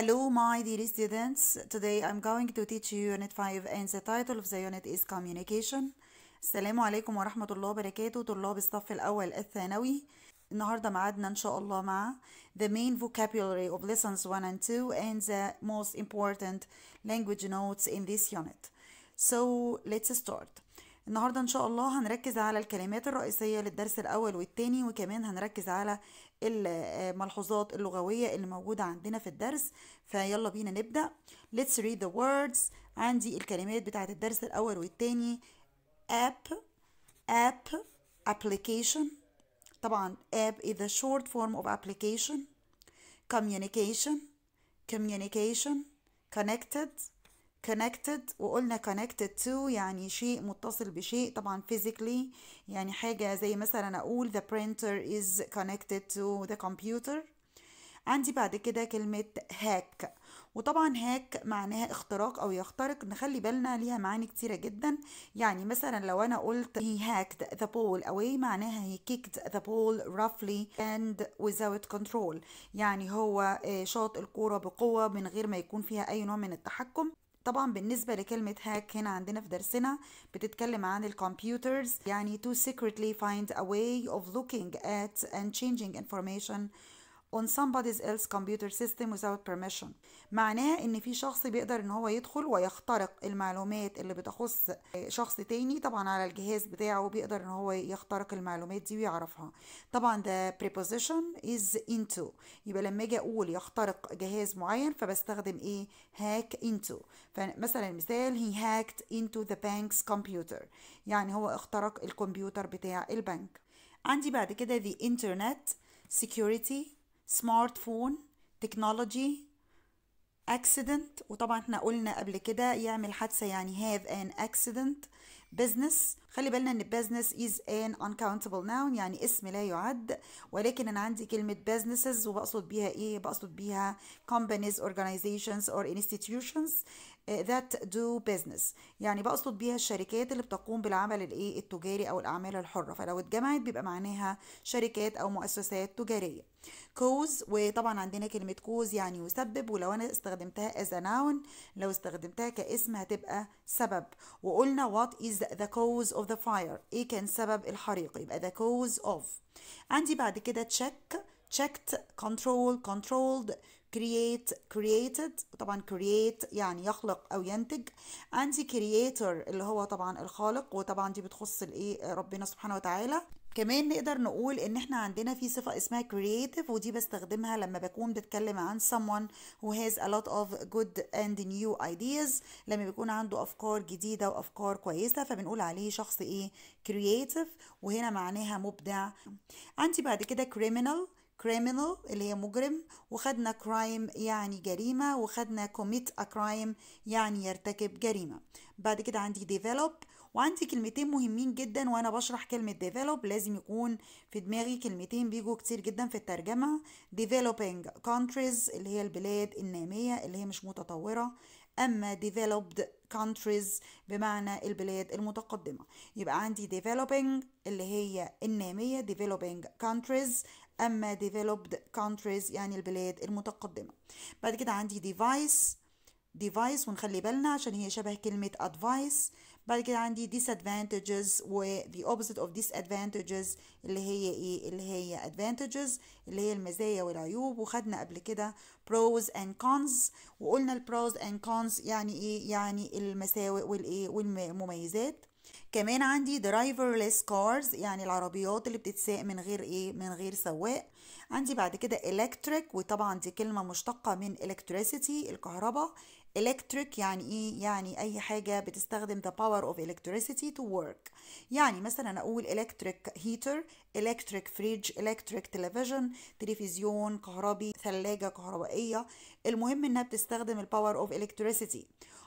Hello my dear students, today I'm going to teach you unit 5 and the title of the unit is communication السلام عليكم ورحمة الله وبركاته طلاب الصف الأول الثانوي النهاردة معادنا إن شاء الله مع the main vocabulary of lessons 1 and 2 and the most important language notes in this unit So let's start النهاردة إن شاء الله هنركز على الكلمات الرئيسية للدرس الأول والتاني وكمان هنركز على الملحوظات اللغوية اللي موجودة عندنا في الدرس فيلا بينا نبدأ let's read the words عندي الكلمات بتاعة الدرس الأول والتاني app app application طبعا app is a short form of application communication communication connected connected وقلنا connected to يعني شيء متصل بشيء طبعا physically يعني حاجة زي مثلا أقول the printer is connected to the computer عندي بعد كده كلمة هاك وطبعا هاك معناها اختراق أو يخترق نخلي بالنا ليها معاني كتيرة جدا يعني مثلا لو أنا قلت he hacked the ball away إيه معناها he kicked the ball roughly and without control يعني هو آه، شاط الكورة بقوة من غير ما يكون فيها أي نوع من التحكم طبعا بالنسبة لكلمة هاك هنا عندنا في درسنا بتتكلم عن الكمبيوترز يعني to secretly find a way of looking at and changing information on somebody else computer system without permission معناه ان في شخص بيقدر ان هو يدخل ويخترق المعلومات اللي بتخص شخص تاني طبعا على الجهاز بتاعه بيقدر ان هو يخترق المعلومات دي ويعرفها طبعا ده preposition is into يبقى لما اجي اقول يخترق جهاز معين فبستخدم ايه hack into فمثلا مثال he hacked into the bank's computer يعني هو اخترق الكمبيوتر بتاع البنك عندي بعد كده the internet security سمارت فون تكنولوجي اكسيدنت وطبعا احنا قلنا قبل كده يعمل حادثه يعني هاف ان اكسيدنت بزنس خلي بالنا ان بزنس از ان uncountable ناون يعني اسم لا يعد ولكن انا عندي كلمه بزنسز وبقصد بيها ايه بقصد بيها كومبانيز اورجانيزيشنز اور انستتيوشنز that do business يعني بقصد بيها الشركات اللي بتقوم بالعمل الايه التجاري او الاعمال الحره فلو اتجمعت بيبقى معناها شركات او مؤسسات تجاريه cause وطبعا عندنا كلمه cause يعني يسبب ولو انا استخدمتها از ناون لو استخدمتها كاسم هتبقى سبب وقلنا what is the cause of the fire ايه كان سبب الحريق يبقى the cause of عندي بعد كده check checked control controlled create created طبعا create يعني يخلق او ينتج and the creator اللي هو طبعا الخالق وطبعا دي بتخص الايه ربنا سبحانه وتعالى كمان نقدر نقول ان احنا عندنا في صفة اسمها creative ودي بستخدمها لما بكون بتكلم عن someone who has a lot of good and new ideas لما بيكون عنده افكار جديدة وافكار كويسة فبنقول عليه شخص ايه creative وهنا معناها مبدع عندي بعد كده criminal criminal اللي هي مجرم وخدنا crime يعني جريمة وخدنا commit a crime يعني يرتكب جريمة بعد كده عندي develop وعندي كلمتين مهمين جدا وانا بشرح كلمة develop لازم يكون في دماغي كلمتين بيجوا كتير جدا في الترجمة developing countries اللي هي البلاد النامية اللي هي مش متطورة اما developed countries بمعنى البلاد المتقدمة يبقى عندي developing اللي هي النامية developing countries اما developed countries يعني البلاد المتقدمه بعد كده عندي device device ونخلي بالنا عشان هي شبه كلمه advice بعد كده عندي disadvantages و the opposite of disadvantages اللي هي ايه اللي هي advantages اللي هي المزايا والعيوب وخدنا قبل كده pros and cons وقلنا ال pros and cons يعني ايه يعني المساوئ والايه والمميزات كمان عندي driverless كارز يعني العربيات اللي بتتساق من غير ايه من غير سواق عندي بعد كده الكتريك وطبعا دي كلمه مشتقه من الكتريسيتي الكهرباء electric يعني ايه يعني اي حاجه بتستخدم the power of electricity to work يعني مثلا اقول electric heater electric fridge electric television تلفزيون كهربي ثلاجه كهربائيه المهم انها بتستخدم power of electricity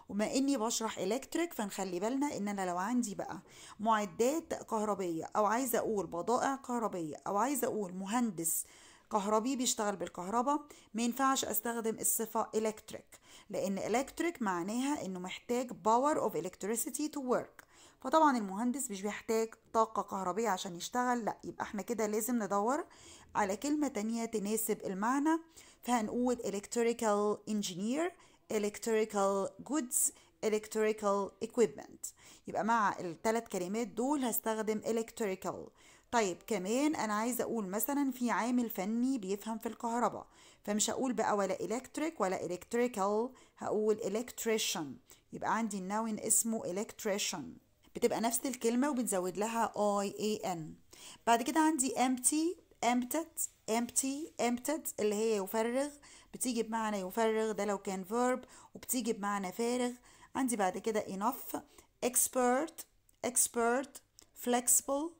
وما اني بشرح electric فنخلي بالنا ان انا لو عندي بقى معدات كهربيه او عايزه اقول بضائع كهربيه او عايزه اقول مهندس كهربي بيشتغل بالكهرباء ما ينفعش استخدم الصفه electric لأن electric معناها إنه محتاج power of electricity to work فطبعا المهندس مش بيحتاج طاقة كهربية عشان يشتغل لا يبقى احنا كده لازم ندور على كلمة تانية تناسب المعنى فهنقول electrical engineer electrical goods electrical equipment يبقى مع الثلاث كلمات دول هستخدم electrical طيب كمان انا عايزه اقول مثلا في عامل فني بيفهم في الكهرباء فمش هقول بقى ولا electric ولا electrical هقول electrician يبقى عندي الناون اسمه electrician بتبقى نفس الكلمة وبنزود لها I A N بعد كده عندي empty empted empty empted اللي هي يفرغ بتيجي بمعنى يفرغ ده لو كان verb وبتيجي بمعنى فارغ عندي بعد كده enough expert expert flexible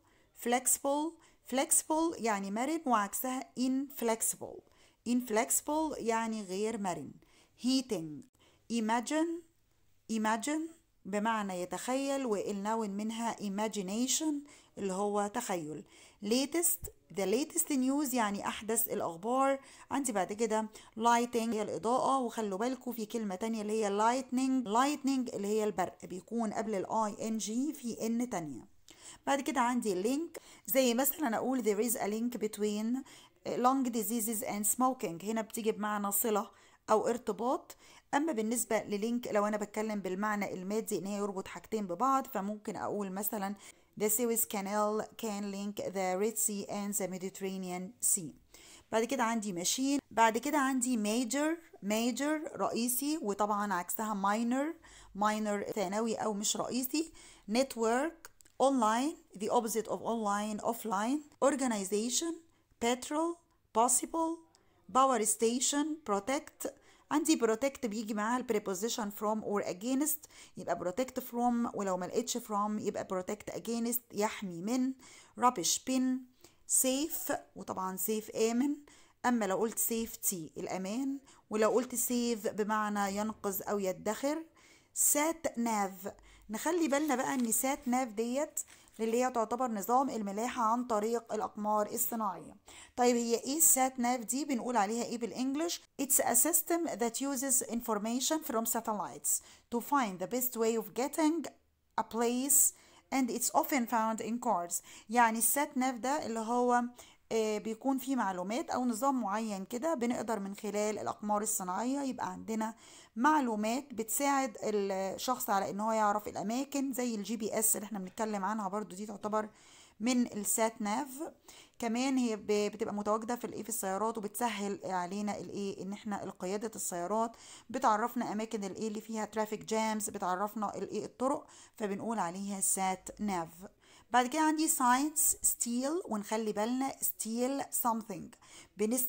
flexible flexible يعني مرن وعكسها inflexible inflexible يعني غير مرن heating imagine imagine بمعنى يتخيل والنون منها imagination اللي هو تخيل latest the latest news يعني أحدث الأخبار عندي بعد كده lighting هي الإضاءة وخلوا بالكم في كلمة تانية اللي هي lightning lightning اللي هي البرق بيكون قبل ال ing في n تانية بعد كده عندي link زي مثلا أقول there is a link between lung diseases and smoking هنا بتيجي بمعنى صلة أو ارتباط أما بالنسبة للينك لو أنا بتكلم بالمعنى المادي إن هي يربط حاجتين ببعض فممكن أقول مثلا The Suez Canal can link the Red Sea and the Mediterranean Sea بعد كده عندي ماشين بعد كده عندي ميجر ميجر رئيسي وطبعا عكسها ماينر ماينر ثانوي أو مش رئيسي نتورك اونلاين the opposite of online offline organization petrol possible power station protect عندي protect بيجي معاها ال preposition from or against يبقى protect from ولو ما لقيتش from يبقى protect against يحمي من rubbish pin safe وطبعا safe آمن أما لو قلت safety الأمان ولو قلت save بمعنى ينقذ أو يدخر sat nav نخلي بالنا بقى ان سات ناف ديت اللي هي تعتبر نظام الملاحة عن طريق الأقمار الصناعية طيب هي ايه سات ناف دي بنقول عليها ايه بالانجلش It's a system that uses information from satellites to find the best way of getting a place and it's often found in cars يعني السات ناف ده اللي هو آه، بيكون فيه معلومات او نظام معين كده بنقدر من خلال الاقمار الصناعيه يبقى عندنا معلومات بتساعد الشخص على ان هو يعرف الاماكن زي الجي بي اس اللي احنا بنتكلم عنها برضو دي تعتبر من السات ناف كمان هي بتبقى متواجده في الايه في السيارات وبتسهل علينا الايه ان احنا قياده السيارات بتعرفنا اماكن الايه اللي فيها ترافيك جامز بتعرفنا الايه الطرق فبنقول عليها سات ناف بعد كده عندي ساينس ستيل ونخلي بالنا ستيل something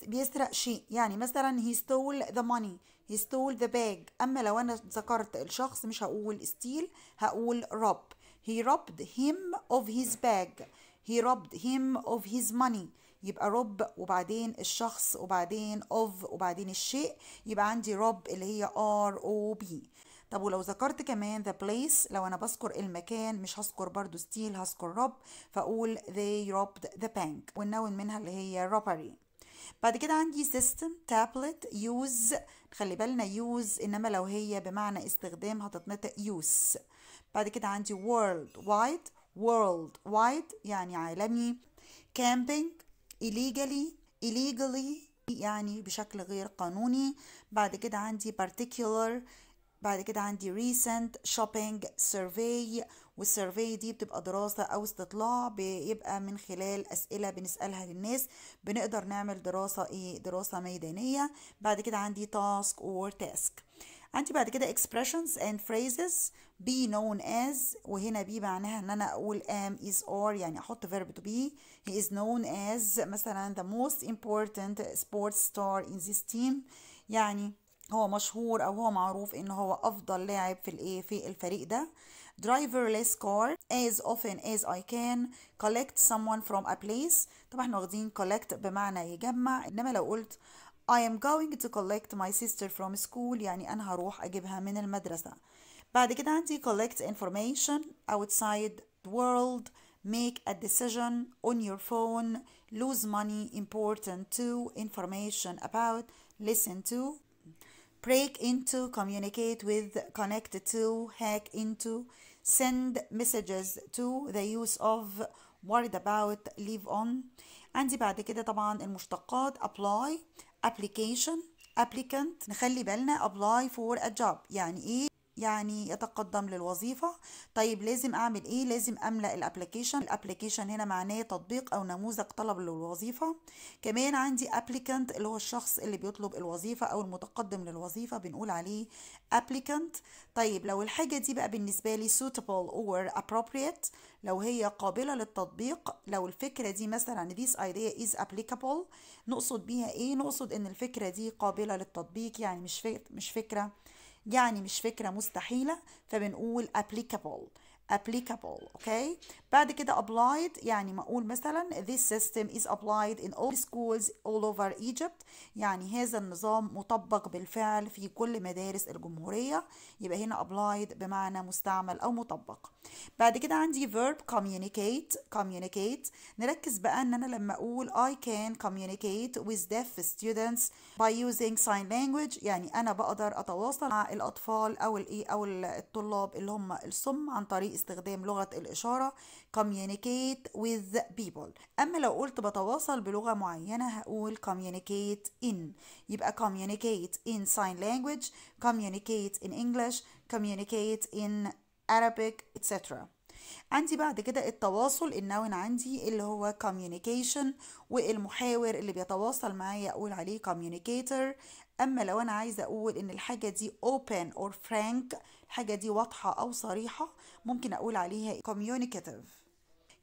بيسرق شيء يعني مثلا he stole the money stole the bag أما لو أنا ذكرت الشخص مش هقول steal هقول rob he robbed him of his bag he robbed him of his money يبقى رب وبعدين الشخص وبعدين of وبعدين الشيء يبقى عندي رب اللي هي r o b طب ولو ذكرت كمان the place لو انا بذكر المكان مش هذكر برضو steal هذكر رب فاقول they robbed the bank والنون منها اللي هي robbery بعد كده عندي سيستم تابلت يوز خلي بالنا يوز انما لو هي بمعنى استخدام هتتنطق يوز بعد كده عندي world wide وورلد وايد يعني عالمي camping illegally illegally يعني بشكل غير قانوني بعد كده عندي particular بعد كده عندي recent shopping survey والسيرفي دي بتبقى دراسة أو استطلاع بيبقى من خلال أسئلة بنسألها للناس بنقدر نعمل دراسة إيه دراسة ميدانية بعد كده عندي تاسك اور تاسك عندي بعد كده expressions and phrases be known as وهنا be معناها ان انا اقول am is or يعني احط verb to be he is known as مثلا the most important sports star in this team يعني هو مشهور او هو معروف ان هو افضل لاعب في الايه في الفريق ده driverless car as often as I can collect someone from a place طبعا احنا واخدين collect بمعنى يجمع انما لو قلت I am going to collect my sister from school يعني أنا هروح أجيبها من المدرسة بعد كده عندي collect information outside the world make a decision on your phone lose money important to information about listen to break into communicate with connect to hack into send messages to the use of worried about leave on عندي بعد كده طبعا المشتقات apply application applicant نخلي بالنا apply for a job يعني ايه يعني يتقدم للوظيفة طيب لازم أعمل إيه لازم أملأ الابليكيشن الابليكيشن هنا معناه تطبيق أو نموذج طلب للوظيفة كمان عندي applicant اللي هو الشخص اللي بيطلب الوظيفة أو المتقدم للوظيفة بنقول عليه applicant طيب لو الحاجة دي بقى بالنسبة لي suitable or appropriate لو هي قابلة للتطبيق لو الفكرة دي مثلا this idea is applicable نقصد بيها إيه نقصد إن الفكرة دي قابلة للتطبيق يعني مش مش فكرة يعني مش فكرة مستحيلة فبنقول applicable applicable اوكي okay? بعد كده applied يعني ما أقول مثلا this system is applied in all schools all over Egypt يعني هذا النظام مطبق بالفعل في كل مدارس الجمهورية يبقى هنا applied بمعنى مستعمل أو مطبق بعد كده عندي verb communicate communicate نركز بقى إن أنا لما أقول I can communicate with deaf students by using sign language يعني أنا بقدر أتواصل مع الأطفال أو الإيه أو الطلاب اللي هم الصم عن طريق استخدام لغة الإشارة communicate with people أما لو قلت بتواصل بلغة معينة هقول communicate in يبقى communicate in sign language communicate in English communicate in Arabic etc عندي بعد كده التواصل النون عندي اللي هو communication والمحاور اللي بيتواصل معايا اقول عليه communicator اما لو انا عايزه اقول ان الحاجه دي open or frank الحاجه دي واضحه او صريحه ممكن اقول عليها communicative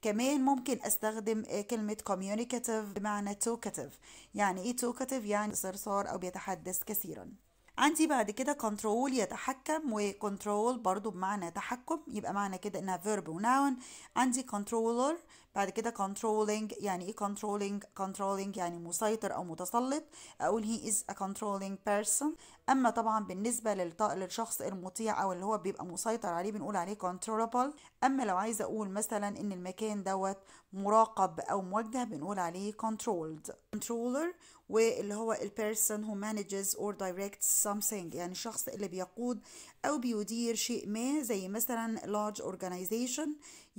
كمان ممكن استخدم آه، كلمه communicative بمعنى talkative يعني ايه talkative يعني صرصار او بيتحدث كثيرا عندي بعد كده كنترول يتحكم وكنترول برضو بمعنى تحكم يبقى معنى كده انها verb وناون عندي controller بعد كده controlling يعني ايه controlling controlling يعني مسيطر او متسلط اقول he is a controlling person اما طبعا بالنسبة للشخص المطيع او اللي هو بيبقى مسيطر عليه بنقول عليه controllable اما لو عايزة اقول مثلا ان المكان دوت مراقب او موجه بنقول عليه controlled controller واللي هو person who manages or directs something يعني الشخص اللي بيقود أو بيدير شيء ما زي مثلا large organization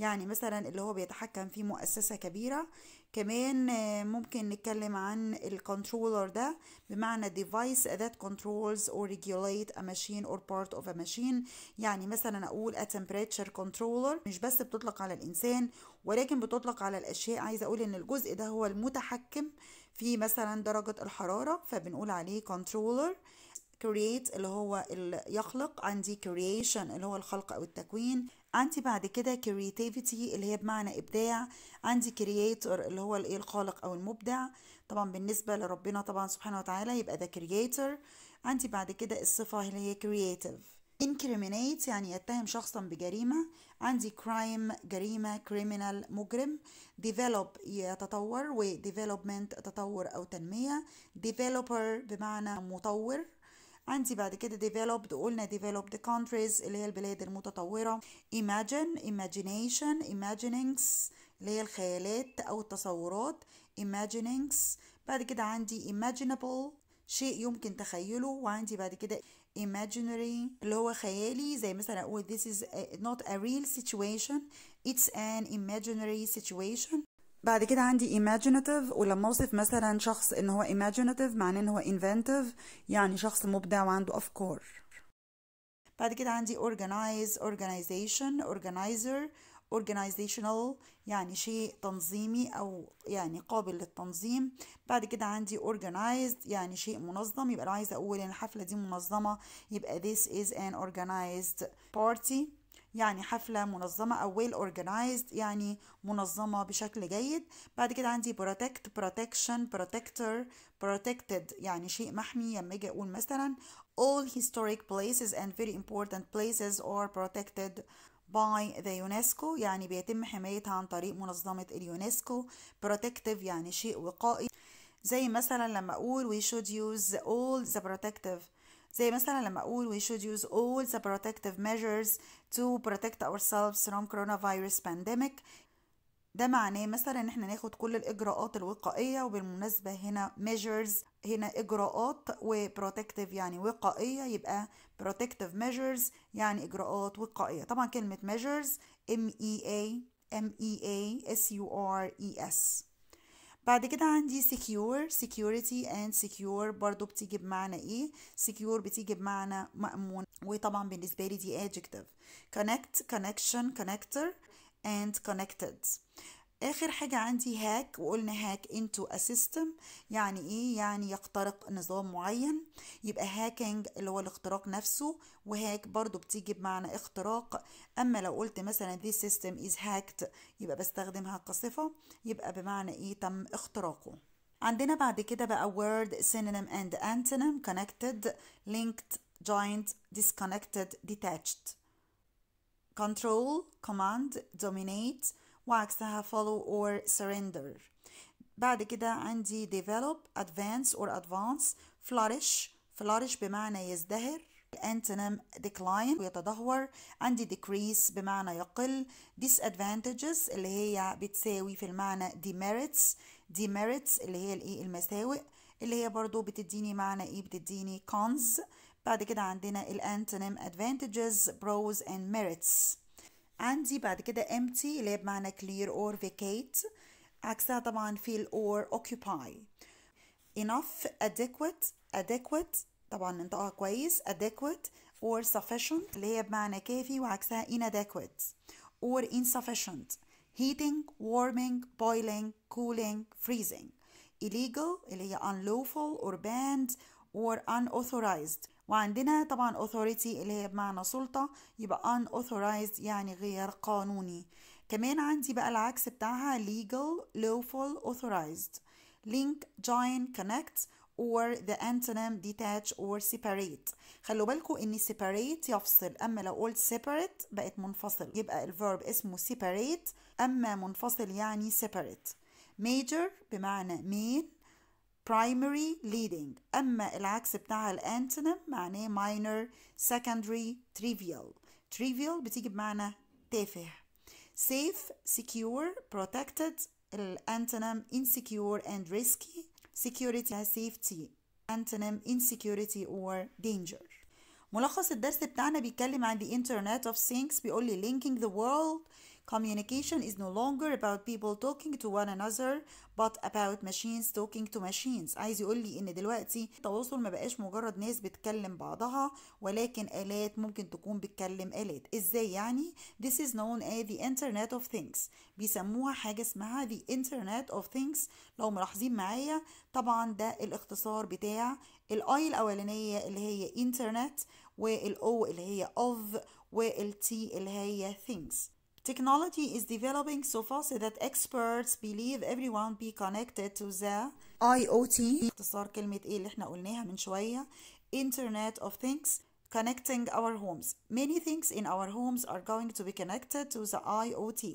يعني مثلا اللي هو بيتحكم في مؤسسة كبيرة كمان آه، ممكن نتكلم عن الكنترولر ده بمعنى device that controls or regulate a machine or part of a machine يعني مثلا أقول a temperature controller مش بس بتطلق على الإنسان ولكن بتطلق على الأشياء عايزة أقول إن الجزء ده هو المتحكم في مثلا درجة الحرارة فبنقول عليه controller create اللي هو يخلق عندي creation اللي هو الخلق أو التكوين عندي بعد كده creativity اللي هي بمعنى إبداع عندي creator اللي هو الإيه الخالق أو المبدع طبعا بالنسبة لربنا طبعا سبحانه وتعالى يبقى ده creator عندي بعد كده الصفة اللي هي creative incriminate يعني يتهم شخصا بجريمة عندي crime جريمة criminal مجرم develop يتطور و development تطور أو تنمية developer بمعنى مطور عندي بعد كده developed قلنا developed countries اللي هي البلاد المتطورة imagine imagination imaginings اللي هي الخيالات أو التصورات imaginings بعد كده عندي imaginable شيء يمكن تخيله وعندي بعد كده imaginary اللي هو خيالي زي مثلا اقول this is a, not a real situation it's an imaginary situation بعد كده عندي imaginative ولما اوصف مثلا شخص ان هو imaginative معناه ان هو inventive يعني شخص مبدع وعنده افكار بعد كده عندي organize organization organizer organizational يعني شيء تنظيمي او يعني قابل للتنظيم بعد كده عندي organized يعني شيء منظم يبقى لو عايزه اقول ان الحفله دي منظمه يبقى this is an organized party يعني حفلة منظمة أو well organized يعني منظمة بشكل جيد بعد كده عندي protect protection protector protected يعني شيء محمي لما أجي أقول مثلا all historic places and very important places are protected by the UNESCO يعني بيتم حمايتها عن طريق منظمة اليونسكو protective يعني شيء وقائي زي مثلا لما أقول we should use all the protective زي مثلا لما اقول we should use all the protective measures to protect ourselves from coronavirus pandemic ده معناه مثلا ان احنا ناخد كل الاجراءات الوقائيه وبالمناسبه هنا measures هنا اجراءات وبروتكتيف يعني وقائيه يبقى protective measures يعني اجراءات وقائيه طبعا كلمه measures m e a m e a s u r e s بعد كده عندي secure security and secure برضو بتيجي بمعنى ايه secure بتيجي بمعنى مأمون وطبعا بالنسبة لي دي adjective connect connection connector and connected اخر حاجة عندي هاك وقلنا هاك انتو ا سيستم يعني ايه يعني يخترق نظام معين يبقى هاكينج اللي هو الاختراق نفسه وهاك برضو بتيجي بمعنى اختراق اما لو قلت مثلا this system is hacked يبقى بستخدمها كصفة يبقى بمعنى ايه تم اختراقه عندنا بعد كده بقى word synonym and antonym connected linked joint disconnected detached control command dominate وعكسها follow or surrender بعد كده عندي develop advance or advance flourish flourish بمعنى يزدهر antonym decline ويتدهور عندي decrease بمعنى يقل disadvantages اللي هي بتساوي في المعنى demerits demerits اللي هي الايه المساوئ اللي هي برضو بتديني معنى ايه بتديني cons بعد كده عندنا الانتنم advantages pros and merits عندي بعد كده empty اللي هي بمعنى clear or vacate عكسها طبعا في or occupy enough adequate adequate طبعا انطقها كويس adequate or sufficient اللي هي بمعنى كافي وعكسها inadequate or insufficient heating warming boiling cooling freezing illegal اللي هي unlawful or banned or unauthorized وعندنا طبعا authority اللي هي بمعنى سلطة يبقى unauthorized يعني غير قانوني كمان عندي بقى العكس بتاعها legal lawful authorized link join connect or the antonym detach or separate خلوا بالكم ان separate يفصل اما لو قلت separate بقت منفصل يبقى الفيرب اسمه separate اما منفصل يعني separate major بمعنى main primary leading أما العكس بتاع الانتونم معناه minor secondary trivial trivial بتيجي بمعنى تافه safe secure protected الانتونم insecure and risky security safety antonym insecurity or danger ملخص الدرس بتاعنا بيتكلم عن the internet of things بيقول لي linking the world Communication is no longer about people talking to one another but about machines talking to machines عايز يقول لي ان دلوقتي التواصل ما بقاش مجرد ناس بتكلم بعضها ولكن آلات ممكن تكون بتكلم آلات ازاي يعني this is known as the internet of things بيسموها حاجة اسمها the internet of things لو ملاحظين معايا طبعا ده الاختصار بتاع الاي الاولانية اللي هي internet والاو اللي هي of والتي اللي هي things Technology is developing so fast that experts believe everyone be connected to the IoT اختصار كلمة ايه اللي احنا قلناها من شوية Internet of Things connecting our homes many things in our homes are going to be connected to the IoT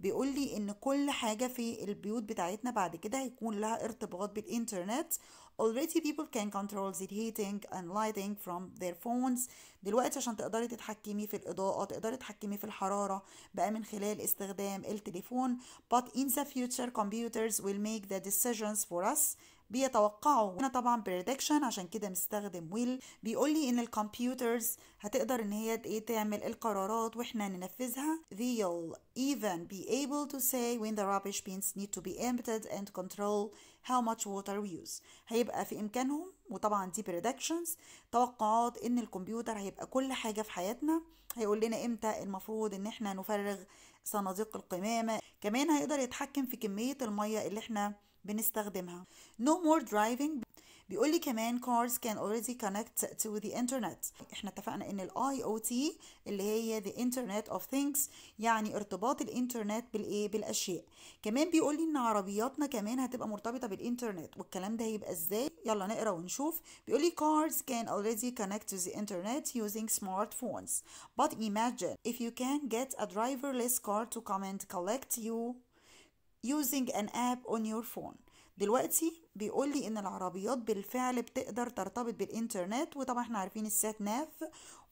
بيقول لي ان كل حاجة في البيوت بتاعتنا بعد كده هيكون لها ارتباط بالانترنت already people can control the heating and lighting from their phones دلوقتي عشان تقدري تتحكمي في الإضاءة تقدري تتحكمي في الحرارة بقى من خلال استخدام التليفون but in the future computers will make the decisions for us بيتوقعوا هنا طبعا بريدكشن عشان كده مستخدم ويل بيقول لي ان الكمبيوترز هتقدر ان هي ايه تعمل القرارات واحنا ننفذها they'll even be able to say when the rubbish bins need to be emptied and control how much water we use هيبقى في امكانهم وطبعا دي بريدكشنز توقعات ان الكمبيوتر هيبقى كل حاجه في حياتنا هيقول لنا امتى المفروض ان احنا نفرغ صناديق القمامه كمان هيقدر يتحكم في كميه الميه اللي احنا بنستخدمها no more driving بيقول لي كمان cars can already connect to the internet احنا اتفقنا ان ال IoT اللي هي the internet of things يعني ارتباط الانترنت بالايه بالاشياء كمان بيقول لي ان عربياتنا كمان هتبقى مرتبطه بالانترنت والكلام ده هيبقى ازاي يلا نقرا ونشوف بيقول لي cars can already connect to the internet using smartphones but imagine if you can get a driverless car to come and collect you using an app on your phone دلوقتي بيقول لي ان العربيات بالفعل بتقدر ترتبط بالانترنت وطبعا احنا عارفين السات ناف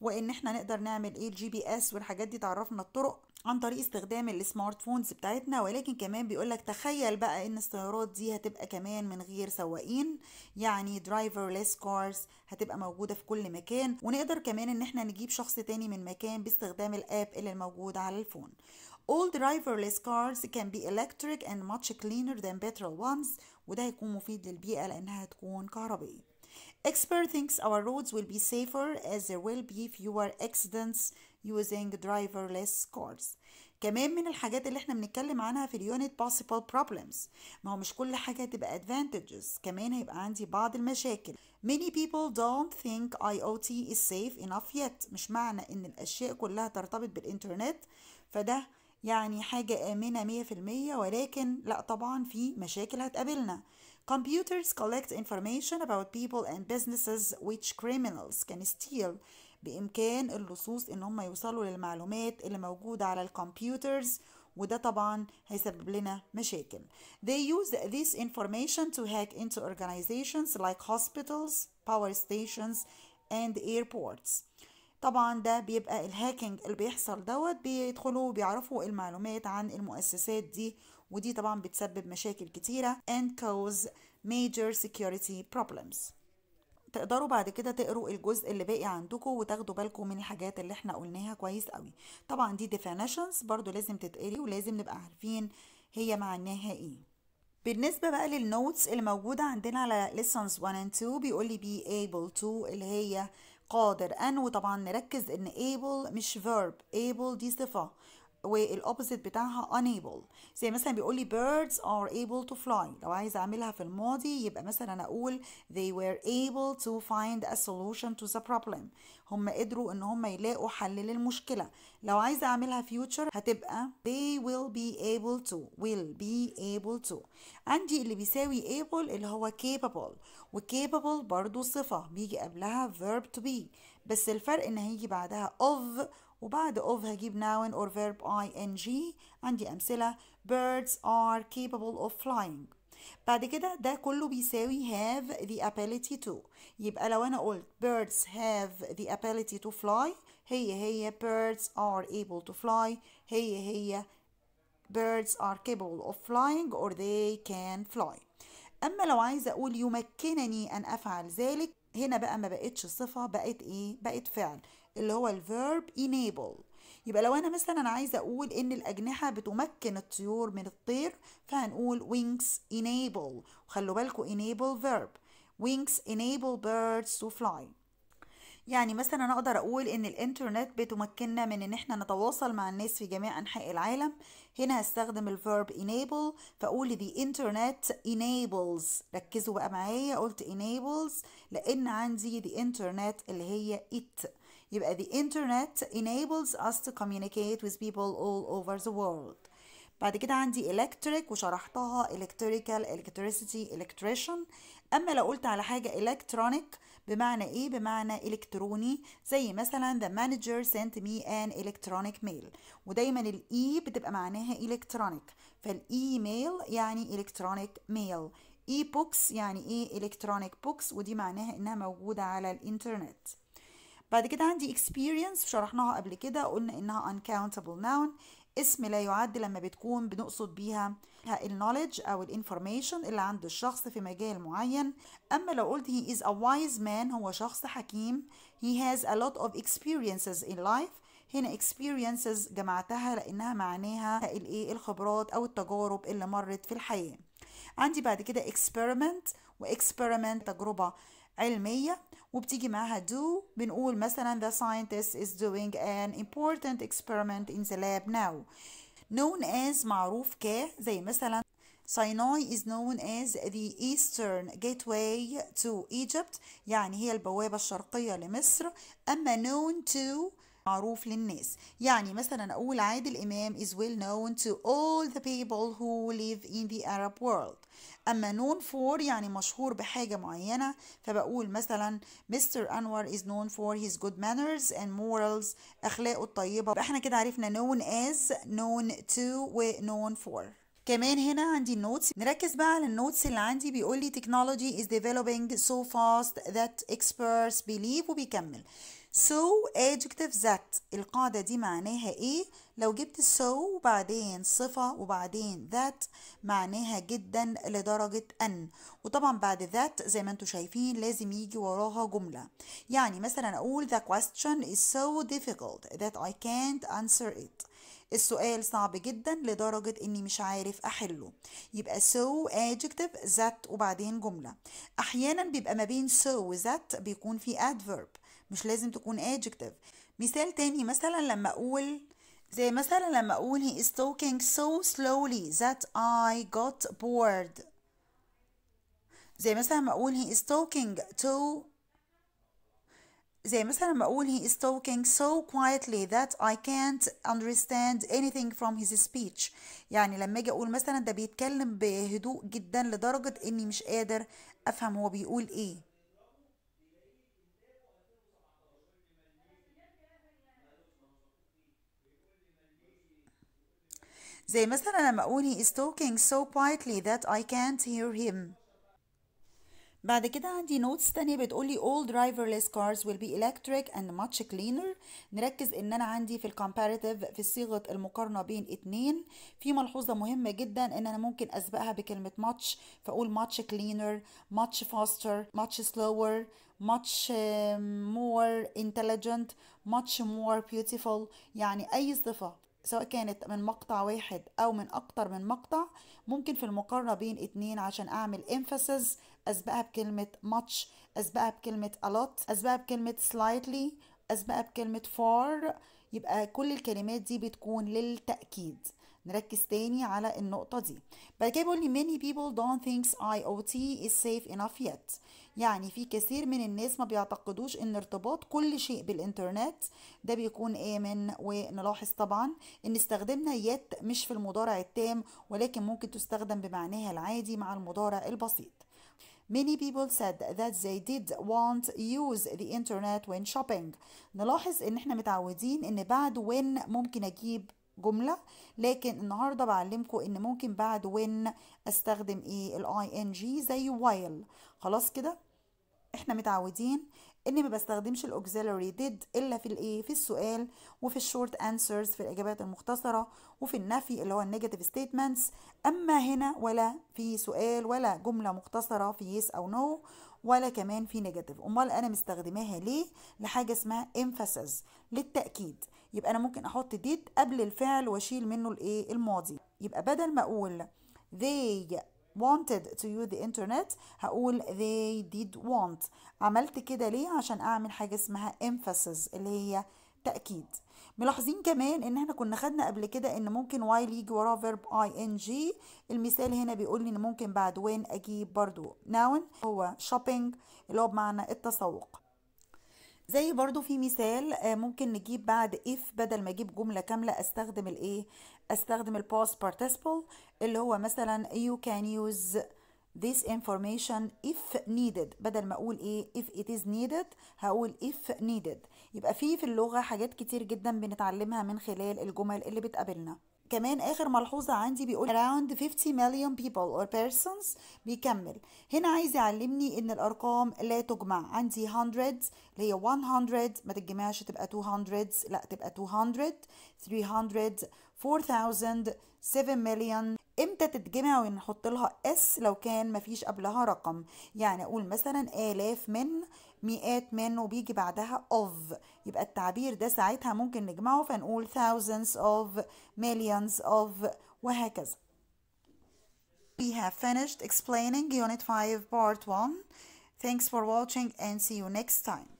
وان احنا نقدر نعمل ايه الجي بي اس والحاجات دي تعرفنا الطرق عن طريق استخدام السمارت فونز بتاعتنا ولكن كمان بيقول لك تخيل بقى ان السيارات دي هتبقى كمان من غير سواقين يعني درايفر ليس كارز هتبقى موجوده في كل مكان ونقدر كمان ان احنا نجيب شخص تاني من مكان باستخدام الاب اللي موجود على الفون All driverless cars can be electric and much cleaner than petrol ones وده هيكون مفيد للبيئة لأنها هتكون كهربائية. Expert thinks our roads will be safer as there will be fewer accidents using driverless cars. كمان من الحاجات اللي احنا بنتكلم عنها في اليونت possible problems ما هو مش كل حاجة هتبقى advantages كمان هيبقى عندي بعض المشاكل many people don't think IoT is safe enough yet مش معنى ان الاشياء كلها ترتبط بالانترنت فده يعني حاجة آمنة مية في المية ولكن لا طبعا في مشاكل هتقابلنا Computers collect information about people and businesses which criminals can steal بإمكان اللصوص إن هم يوصلوا للمعلومات اللي موجودة على الكمبيوترز وده طبعا هيسبب لنا مشاكل. They use this information to hack into organizations like hospitals, power stations and airports. طبعا ده بيبقى الهاكينج اللي بيحصل دوت بيدخلوا بيعرفوا المعلومات عن المؤسسات دي ودي طبعا بتسبب مشاكل كتيرة and cause major security problems تقدروا بعد كده تقروا الجزء اللي باقي عندكم وتاخدوا بالكم من الحاجات اللي احنا قلناها كويس قوي طبعا دي definitions برضو لازم تتقري ولازم نبقى عارفين هي معناها ايه بالنسبه بقى للنوتس اللي موجوده عندنا على lessons 1 and 2 بيقول لي be able to اللي هي قادر ان وطبعا نركز ان able مش verb able دي صفة والاوبوزيت بتاعها unable زي مثلا بيقول لي birds are able to fly لو عايزه اعملها في الماضي يبقى مثلا اقول they were able to find a solution to the problem هم قدروا ان هم يلاقوا حل للمشكله لو عايزه اعملها future هتبقى they will be able to will be able to عندي اللي بيساوي able اللي هو capable وcapable برضو صفه بيجي قبلها verb to be بس الفرق ان هيجي بعدها of وبعد of هجيب noun or verb ing عندي أمثلة birds are capable of flying بعد كده ده كله بيساوي have the ability to يبقى لو أنا قلت birds have the ability to fly هي هي birds are able to fly هي هي birds are capable of flying or they can fly أما لو عايزة أقول يمكنني أن أفعل ذلك هنا بقى ما بقتش صفة بقت إيه بقت فعل اللي هو الفيرب enable يبقى لو انا مثلا انا عايزه اقول ان الاجنحه بتمكن الطيور من الطير فهنقول wings enable وخلوا بالكم enable verb wings enable birds to fly يعني مثلا انا اقدر اقول ان الانترنت بتمكننا من ان احنا نتواصل مع الناس في جميع انحاء العالم هنا هستخدم الفيرب enable فاقول the internet enables ركزوا بقى معايا قلت enables لان عندي the internet اللي هي it يبقى the internet enables us to communicate with people all over the world بعد كده عندي electric وشرحتها electrical electricity electrician اما لو قلت على حاجه electronic بمعنى ايه بمعنى الكتروني زي مثلا the manager sent me an electronic mail ودايما الاي بتبقى معناها electronic فالايميل يعني electronic mail e-books يعني ايه electronic books ودي معناها انها موجوده على الانترنت بعد كده عندي experience شرحناها قبل كده قلنا انها uncountable noun اسم لا يعد لما بتكون بنقصد بيها النولج او الانفورميشن اللي عند الشخص في مجال معين اما لو قلت he is a wise man هو شخص حكيم he has a lot of experiences in life هنا experiences جمعتها لانها معناها الايه الخبرات او التجارب اللي مرت في الحياه عندي بعد كده experiment و experiment تجربه علميه وبتيجي معاها do بنقول مثلا the scientist is doing an important experiment in the lab now known as معروف ك زي مثلا Sinai is known as the eastern gateway to Egypt يعني هي البوابة الشرقية لمصر أما known to معروف للناس يعني مثلا أقول عادل إمام is well known to all the people who live in the Arab world أما known for يعني مشهور بحاجة معينة فبقول مثلا Mr. Anwar is known for his good manners and morals أخلاقه الطيبة يبقى احنا كده عرفنا known as known to و known for كمان هنا عندي النوتس نركز بقى على النوتس اللي عندي بيقول لي technology is developing so fast that experts believe وبيكمل so adjective that القاعدة دي معناها ايه لو جبت so وبعدين صفة وبعدين that معناها جدا لدرجة ان وطبعا بعد that زي ما انتم شايفين لازم يجي وراها جملة يعني مثلا اقول the question is so difficult that I can't answer it السؤال صعب جدا لدرجة اني مش عارف احله يبقى so adjective that وبعدين جملة احيانا بيبقى ما بين so و that بيكون في adverb مش لازم تكون adjective مثال تاني مثلا لما أقول زي مثلا لما أقول he is talking so slowly that I got bored زي مثلا ما أقول he is talking to زي مثلا ما أقول he is talking so quietly that I can't understand anything from his speech يعني لما أجي أقول مثلا ده بيتكلم بهدوء جدا لدرجة إني مش قادر أفهم هو بيقول إيه زي مثلا لما أقول he is talking so quietly that I can't hear him بعد كده عندي نوتس تانية بتقولي all driverless cars will be electric and much cleaner نركز ان انا عندي في الكومباريتيف في صيغة المقارنة بين اتنين في ملحوظة مهمة جدا ان انا ممكن اسبقها بكلمة much فاقول much cleaner much faster much slower much more intelligent much more beautiful يعني اي صفة سواء كانت من مقطع واحد أو من أكتر من مقطع ممكن في المقارنة بين اتنين عشان أعمل emphasis أسبقها بكلمة much أسبقها بكلمة a lot أسبقها بكلمة slightly أسبقها بكلمة far يبقى كل الكلمات دي بتكون للتأكيد نركز تاني على النقطة دي بعد كده بيقول لي many people don't think IoT is safe enough yet يعني في كثير من الناس ما بيعتقدوش ان ارتباط كل شيء بالانترنت ده بيكون آمن ونلاحظ طبعا ان استخدمنا يت مش في المضارع التام ولكن ممكن تستخدم بمعناها العادي مع المضارع البسيط Many people said that they did want use the internet when shopping. نلاحظ ان احنا متعودين ان بعد when ممكن اجيب جملة لكن النهاردة بعلمكم ان ممكن بعد when استخدم ايه ان ing زي while خلاص كده احنا متعودين اني ما بستخدمش الاوكسيلري ديد الا في الايه في السؤال وفي الشورت انسرز في الاجابات المختصره وفي النفي اللي هو النيجاتيف ستيتمنتس اما هنا ولا في سؤال ولا جمله مختصره في يس او نو ولا كمان في نيجاتيف امال انا مستخدماها ليه لحاجه اسمها emphasis للتاكيد يبقى انا ممكن احط ديد قبل الفعل واشيل منه الايه الماضي يبقى بدل ما اقول they wanted to use the internet هقول they did want عملت كده ليه عشان اعمل حاجه اسمها emphasis اللي هي تأكيد ملاحظين كمان ان احنا كنا خدنا قبل كده ان ممكن while يجي وراه verb ing المثال هنا بيقول لي ان ممكن بعد وين اجيب برضو noun هو shopping اللي هو بمعنى التسوق زي برضو في مثال آه، ممكن نجيب بعد if بدل ما اجيب جملة كاملة استخدم الايه استخدم الباست participle اللي هو مثلا you can use this information if needed بدل ما اقول ايه if it is needed هقول if needed يبقى في في اللغة حاجات كتير جدا بنتعلمها من خلال الجمل اللي بتقابلنا كمان اخر ملحوظه عندي بيقول around 50 million people or persons بيكمل هنا عايز يعلمني ان الارقام لا تجمع عندي 100 اللي هي 100 ما تتجمعش تبقى 200 لا تبقى 200 300 4000 7 مليون امتى تتجمع ونحط لها اس لو كان مفيش قبلها رقم يعني اقول مثلا الاف من مئات من وبيجي بعدها of يبقى التعبير ده ساعتها ممكن نجمعه فنقول thousands of millions of وهكذا We have finished explaining unit 5 part 1 Thanks for watching and see you next time